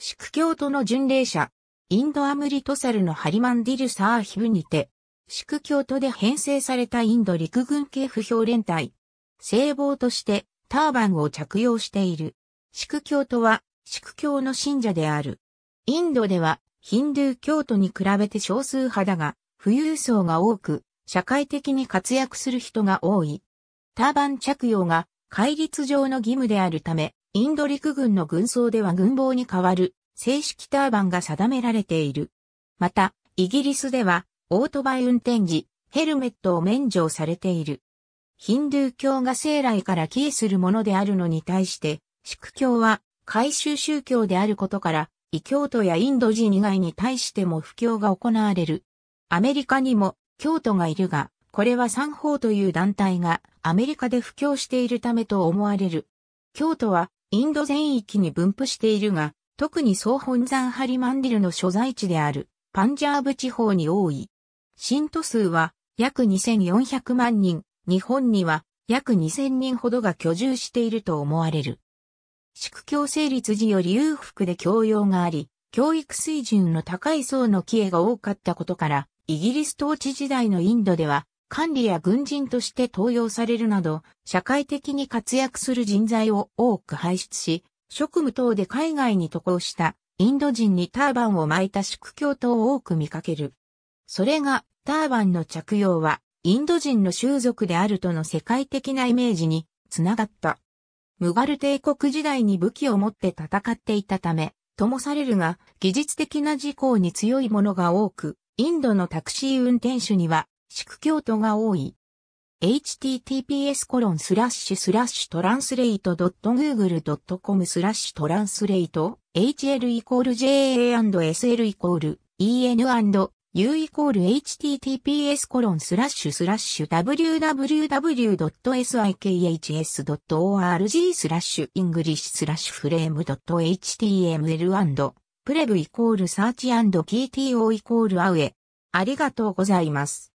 宿教徒の巡礼者、インドアムリトサルのハリマンディル・サーヒブにて、宿教徒で編成されたインド陸軍系不評連隊。聖望としてターバンを着用している。宿教徒は宿教の信者である。インドではヒンドゥー教徒に比べて少数派だが、富裕層が多く、社会的に活躍する人が多い。ターバン着用が戒律上の義務であるため、インド陸軍の軍装では軍帽に代わる正式ターバンが定められている。また、イギリスではオートバイ運転時、ヘルメットを免除されている。ヒンドゥー教が生来から帰依するものであるのに対して、宿教は改宗宗教であることから、異教徒やインド人以外に対しても布教が行われる。アメリカにも教徒がいるが、これは三方という団体がアメリカで布教しているためと思われる。教徒はインド全域に分布しているが、特に総本山ハリマンディルの所在地であるパンジャーブ地方に多い。信徒数は約2400万人、日本には約2000人ほどが居住していると思われる。宿教成立時より裕福で教養があり、教育水準の高い層の帰依が多かったことから、イギリス統治時代のインドでは管理や軍人として登用されるなど、社会的に活躍する人材を多く輩出し、職務等で海外に渡航したインド人にターバンを巻いた宿教等を多く見かける。それが、ターバンの着用は、インド人の習俗であるとの世界的なイメージにつながった。ムガル帝国時代に武器を持って戦っていたため、ともされるが、技術的な事項に強いものが多く、インドのタクシー運転手には宿教徒が多い。https://translate.google.com スラッシュトランスレイト HL イコール JA&SL イコール EN&U イコール https コロンスラッシュスラッシュ www.sikhs.org スラッシュ english スラッシュフレーム .html& プレブイコールサーチ &PTO イコールアウェ。ありがとうございます。